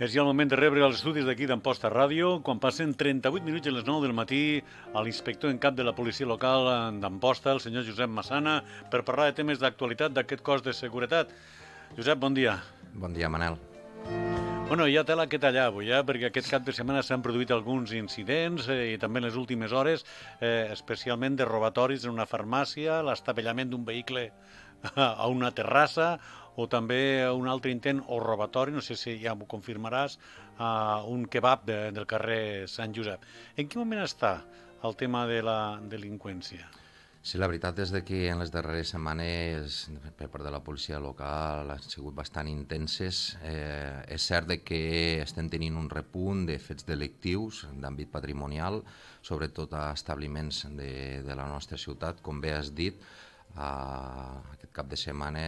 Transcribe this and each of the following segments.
És ja el moment de rebre els estudis d'aquí d'Amposta Ràdio, quan passen 38 minuts a les 9 del matí, a l'inspector en cap de la policia local d'Amposta, el senyor Josep Massana, per parlar de temes d'actualitat d'aquest cos de seguretat. Josep, bon dia. Bon dia, Manel. Bueno, ja té la que tallar avui, eh? perquè aquest cap de setmana s'han produït alguns incidents eh, i també en les últimes hores, eh, especialment de robatoris en una farmàcia, l'estavellament d'un vehicle a una terrassa o també un altre intent o robatori, no sé si ja m'ho confirmaràs, a un kebab de, del carrer Sant Josep. En quin moment està el tema de la delinqüència? Sí, la veritat és que en les darreres setmanes per part de la policia local han sigut bastant intenses. Eh, és cert que estem tenint un repunt de fets delictius d'àmbit patrimonial, sobretot a establiments de, de la nostra ciutat, com bé has dit, Uh, aquest cap de setmana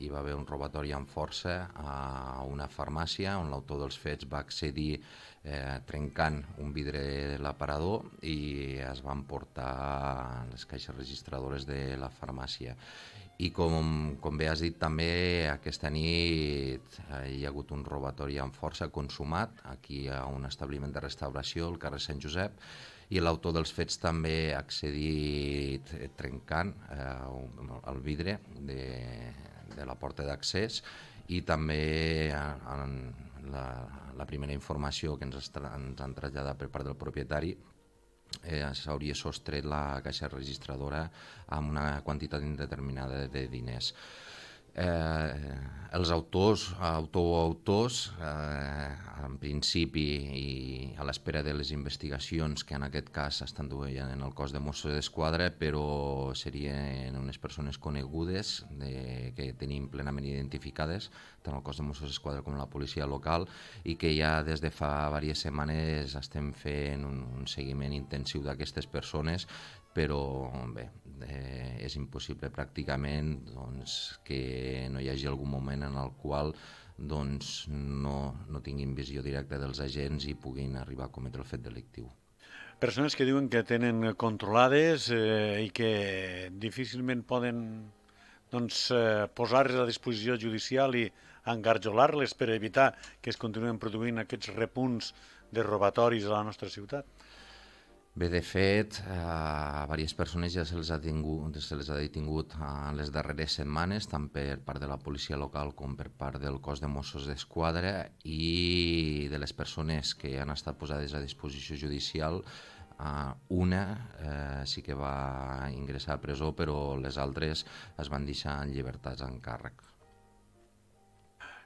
hi va haver un robatori amb força a una farmàcia on l'autor dels fets va accedir eh, trencant un vidre de l'aparador i es van portar les caixes registradores de la farmàcia. I com, com bé has dit també, aquesta nit eh, hi ha hagut un robatori amb força consumat aquí a un establiment de restauració el carrer Sant Josep i l'autor dels fets també ha accedit eh, trencant eh, el vidre de, de la porta d'accés i també en eh, la, la primera informació que ens, estra, ens han traslladat per part del propietari eh, s'hauria sostret la caixa registradora amb una quantitat indeterminada de diners eh, els autors, autor o autors, eh, en principi i a l'espera de les investigacions que en aquest cas s'estan duent en el cos de Mossos d'Esquadra, però serien unes persones conegudes de, que tenim plenament identificades, tant el cos de Mossos d'Esquadra com la policia local, i que ja des de fa diverses setmanes estem fent un, un seguiment intensiu d'aquestes persones, però bé, eh, és impossible pràcticament doncs, que no hi hagi algun moment en el qual doncs, no, no tinguin visió directa dels agents i puguin arribar a cometre el fet delictiu. Persones que diuen que tenen controlades eh, i que difícilment poden doncs, eh, posar-les a disposició judicial i engarjolar-les per evitar que es continuen produint aquests repunts de robatoris a la nostra ciutat? Bé, de fet, eh, a eh, diverses persones ja se les ha, tingut, se les ha detingut eh, en les darreres setmanes, tant per part de la policia local com per part del cos de Mossos d'Esquadra i de les persones que han estat posades a disposició judicial, eh, una eh, sí que va ingressar a presó, però les altres es van deixar en llibertats en càrrec.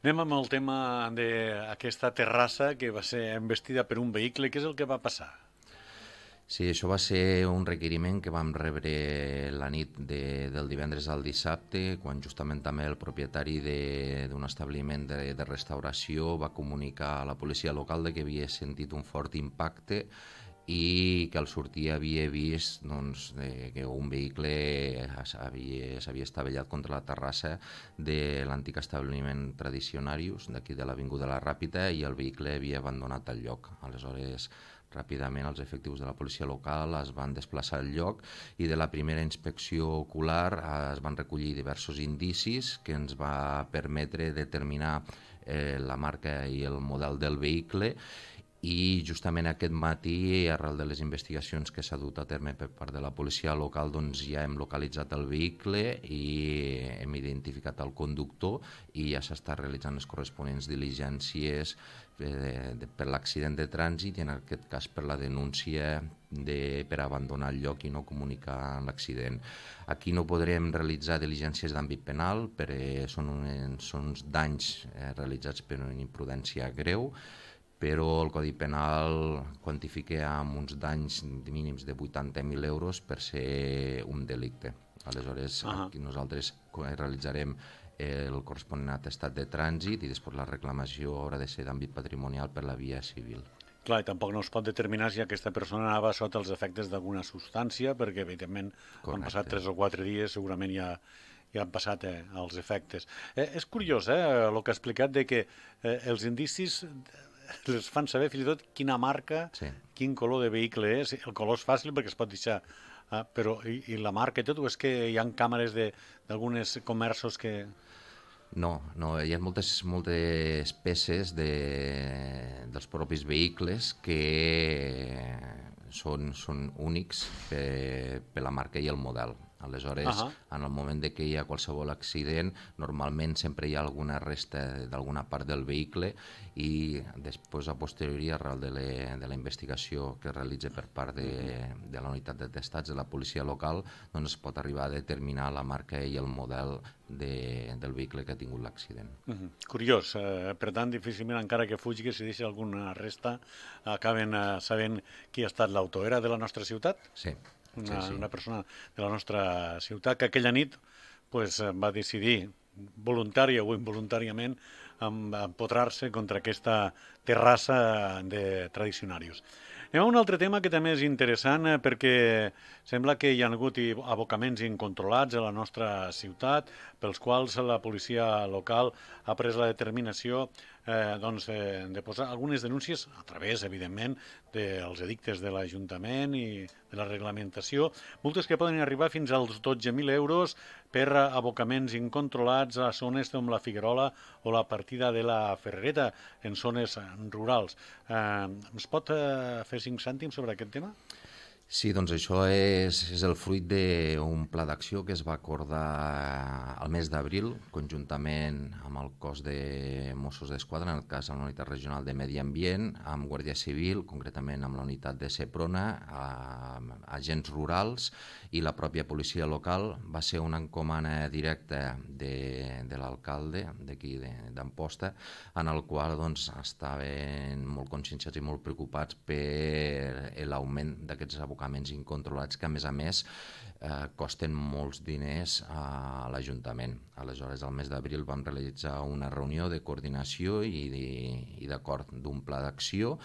Anem amb el tema d'aquesta terrassa que va ser embestida per un vehicle. Què és el que va passar? Sí, això va ser un requeriment que vam rebre la nit de, del divendres al dissabte, quan justament també el propietari d'un establiment de, de restauració va comunicar a la policia local de que havia sentit un fort impacte i que al sortir havia vist doncs, de, que un vehicle s'havia estavellat contra la terrassa de l'antic establiment Tradicionarius, d'aquí de l'Avinguda la Ràpita, i el vehicle havia abandonat el lloc. Aleshores, Ràpidament els efectius de la policia local es van desplaçar al lloc i de la primera inspecció ocular eh, es van recollir diversos indicis que ens va permetre determinar eh, la marca i el model del vehicle i justament aquest matí, arrel de les investigacions que s'ha dut a terme per part de la policia local, doncs ja hem localitzat el vehicle i hem identificat el conductor i ja s'està realitzant les corresponents diligències eh, per l'accident de trànsit i en aquest cas per la denúncia de, per abandonar el lloc i no comunicar l'accident. Aquí no podrem realitzar diligències d'àmbit penal perquè eh, són, un, són uns danys eh, realitzats per una imprudència greu, però el Codi Penal quantifica amb uns danys mínims de 80.000 euros per ser un delicte. Aleshores, uh -huh. aquí nosaltres realitzarem el corresponent atestat de trànsit i després la reclamació haurà de ser d'àmbit patrimonial per la via civil. Clar, i tampoc no es pot determinar si aquesta persona anava sota els efectes d'alguna substància, perquè, evidentment, Correcte. han passat 3 o 4 dies, segurament ja, ja han passat eh, els efectes. Eh, és curiós, eh, el que ha explicat, de que eh, els indicis les fan saber fins i tot quina marca, sí. quin color de vehicle és. El color és fàcil perquè es pot deixar eh, però i, i la marca i tot, o és que hi ha càmeres d'algunes comerços que... No, no, hi ha moltes, moltes peces de, dels propis vehicles que són, són únics per, eh, per la marca i el model. Aleshores, uh -huh. en el moment de que hi ha qualsevol accident, normalment sempre hi ha alguna resta d'alguna part del vehicle i després, a posteriori, arrel de, le, de la investigació que es realitza per part de, de la unitat de testats de la policia local, doncs es pot arribar a determinar la marca i el model de, del vehicle que ha tingut l'accident. Uh -huh. Curiós, eh, per tant, difícilment, encara que fugi, que si deixa alguna resta, acaben eh, sabent qui ha estat l'autor. Era de la nostra ciutat? Sí una, sí, sí. una persona de la nostra ciutat, que aquella nit pues, eh, va decidir, voluntària o involuntàriament, empotrar-se contra aquesta terrassa de tradicionaris. Anem a un altre tema que també és interessant eh, perquè sembla que hi ha hagut abocaments incontrolats a la nostra ciutat pels quals la policia local ha pres la determinació eh, doncs de, eh, de posar algunes denúncies a través, evidentment, dels edictes de l'Ajuntament i de la reglamentació, multes que poden arribar fins als 12.000 euros per abocaments incontrolats a zones com la Figuerola o la partida de la Ferrereta, en zones rurals. Eh, ens pot eh, fer cinc cèntims sobre aquest tema? Sí, doncs això és, és el fruit d'un pla d'acció que es va acordar al mes d'abril, conjuntament amb el cos de Mossos d'Esquadra, en el cas de la Unitat Regional de Medi Ambient, amb Guàrdia Civil, concretament amb la Unitat de Seprona, agents rurals i la pròpia policia local. Va ser una encomana directa de, de l'alcalde d'aquí d'Amposta, en el qual doncs, estaven molt conscienciats i molt preocupats per l'augment d'aquests abocats abocaments incontrolats que, a més a més, eh, costen molts diners a l'Ajuntament. Aleshores, al mes d'abril vam realitzar una reunió de coordinació i i, d'acord d'un pla d'acció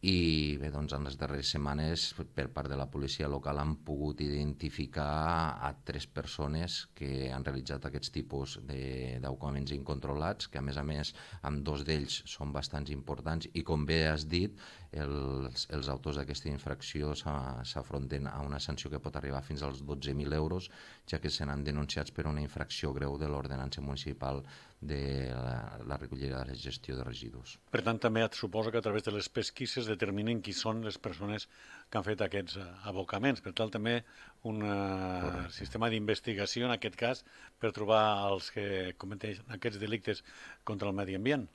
i bé, doncs, en les darreres setmanes per part de la policia local han pogut identificar a tres persones que han realitzat aquests tipus d'abocaments incontrolats, que a més a més amb dos d'ells són bastants importants i com bé has dit, els, els autors d'aquesta infracció s'han s'afronten a una sanció que pot arribar fins als 12.000 euros, ja que seran denunciats per una infracció greu de l'ordenança municipal de la, la recollida de la gestió de residus. Per tant, també et suposa que a través de les pesquises determinen qui són les persones que han fet aquests eh, abocaments. Per tant, també un eh, sistema d'investigació, en aquest cas, per trobar els que cometeixen aquests delictes contra el medi ambient.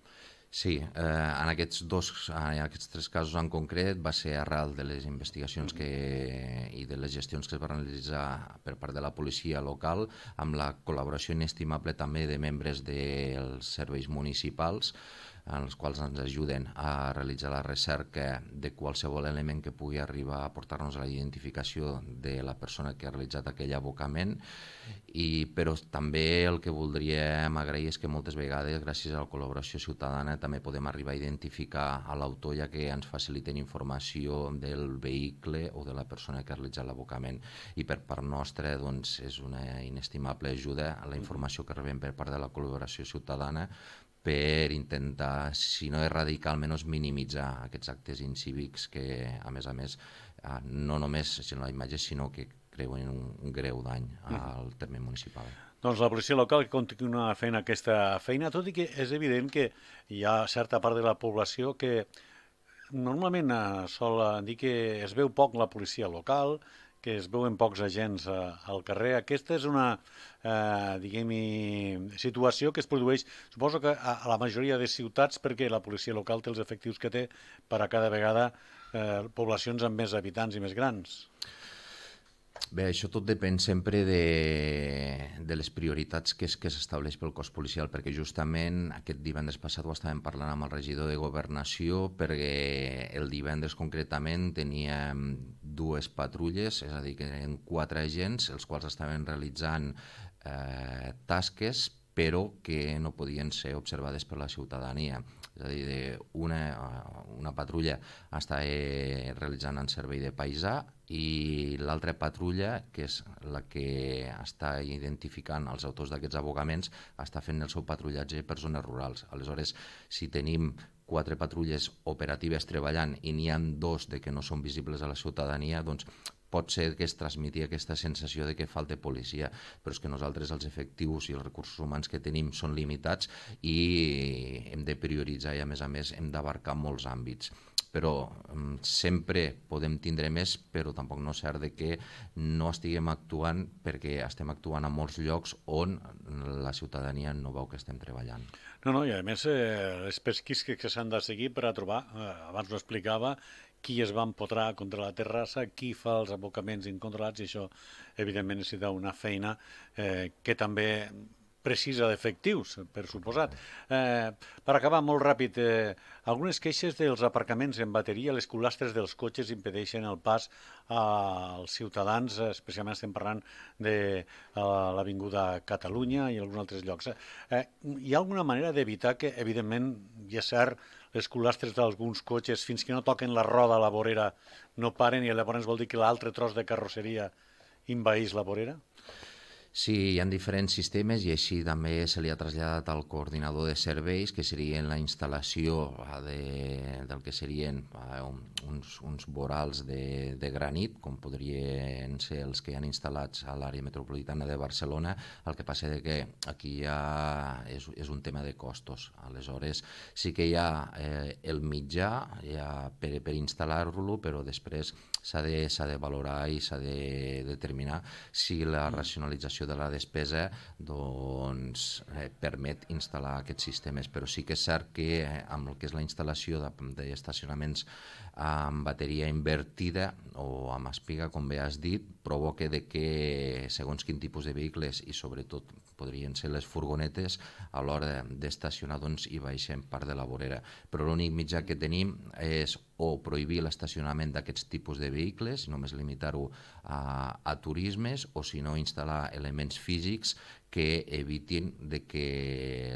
Sí, eh, en aquests dos, en aquests tres casos en concret, va ser arrel de les investigacions que, i de les gestions que es van realitzar per part de la policia local, amb la col·laboració inestimable també de membres dels serveis municipals, en els quals ens ajuden a realitzar la recerca de qualsevol element que pugui arribar a portar-nos a la identificació de la persona que ha realitzat aquell abocament, i, però també el que voldríem agrair és que moltes vegades, gràcies a la col·laboració ciutadana, també podem arribar a identificar a l'autor ja que ens faciliten informació del vehicle o de la persona que ha realitzat l'abocament. I per part nostra doncs, és una inestimable ajuda a la informació que rebem per part de la col·laboració ciutadana per intentar, si no erradicar, almenys minimitzar aquests actes incívics que, a més a més, eh, no només sinó la imatge, sinó que creuen un greu dany al mhm. terme municipal. Doncs la policia local continua fent aquesta feina, tot i que és evident que hi ha certa part de la població que normalment eh, sol dir que es veu poc la policia local, que es veuen pocs agents eh, al carrer. Aquesta és una, eh, diguem situació que es produeix, suposo que a, a la majoria de ciutats, perquè la policia local té els efectius que té per a cada vegada eh, poblacions amb més habitants i més grans. Bé, això tot depèn sempre de, de les prioritats que és que s'estableix pel cos policial, perquè justament aquest divendres passat ho estàvem parlant amb el regidor de Governació, perquè el divendres concretament teníem dues patrulles, és a dir, que eren quatre agents, els quals estaven realitzant eh, tasques, però que no podien ser observades per la ciutadania és a dir, de una, una patrulla està eh, realitzant el servei de paisà i l'altra patrulla, que és la que està identificant els autors d'aquests abogaments, està fent el seu patrullatge per zones rurals. Aleshores, si tenim quatre patrulles operatives treballant i n'hi han dos de que no són visibles a la ciutadania, doncs pot ser que es transmiti aquesta sensació de que falta policia, però és que nosaltres els efectius i els recursos humans que tenim són limitats i prioritzar i a més a més hem d'abarcar molts àmbits però mm, sempre podem tindre més, però tampoc no és cert de que no estiguem actuant perquè estem actuant a molts llocs on la ciutadania no veu que estem treballant. No, no, i a més eh, les pesquisques que s'han de seguir per a trobar, eh, abans ho explicava, qui es va empotrar contra la terrassa, qui fa els abocaments incontrolats, i això, evidentment, necessita una feina eh, que també precisa d'efectius, per suposat. Eh, per acabar, molt ràpid, eh, algunes queixes dels aparcaments en bateria, les culastres dels cotxes impedeixen el pas als ciutadans, eh, especialment estem parlant de eh, l'Avinguda Catalunya i alguns altres llocs. Eh, eh, hi ha alguna manera d'evitar que, evidentment, ja és cert, les culastres d'alguns cotxes, fins que no toquen la roda a la vorera, no paren i llavors vol dir que l'altre tros de carrosseria invaeix la vorera? Sí, hi ha diferents sistemes i així també se li ha traslladat al coordinador de serveis, que serien la instal·lació de, del que serien uns, uns vorals de, de granit, com podrien ser els que han instal·lats a l'àrea metropolitana de Barcelona. El que passa és que aquí ha, és, és un tema de costos. Aleshores, sí que hi ha eh, el mitjà ja per, per instal·lar-lo, però després s'ha de, de valorar i s'ha de determinar si la mm. racionalització de la despesa doncs, eh, permet instal·lar aquests sistemes, però sí que és cert que eh, amb el que és la instal·lació d'estacionaments amb bateria invertida o amb espiga, com bé has dit, provoca de que segons quin tipus de vehicles i sobretot podrien ser les furgonetes a l'hora d'estacionar doncs, hi baixem part de la vorera. Però l'únic mitjà que tenim és o prohibir l'estacionament d'aquests tipus de vehicles, només limitar-ho a, a turismes o, si no, instal·lar elements físics que evitin de que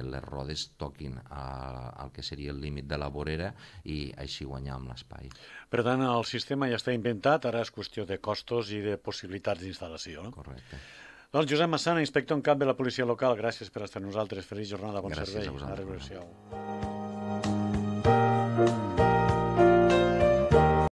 les rodes toquin al que seria el límit de la vorera i així guanyar amb l'espai. Per tant, el sistema ja està inventat, ara és qüestió de costos i de possibilitats d'instal·lació. No? Correcte. Doncs Josep Massana, inspector en cap de la policia local, gràcies per estar amb nosaltres. Feliç jornada, bon gràcies servei. Gràcies a vosaltres. A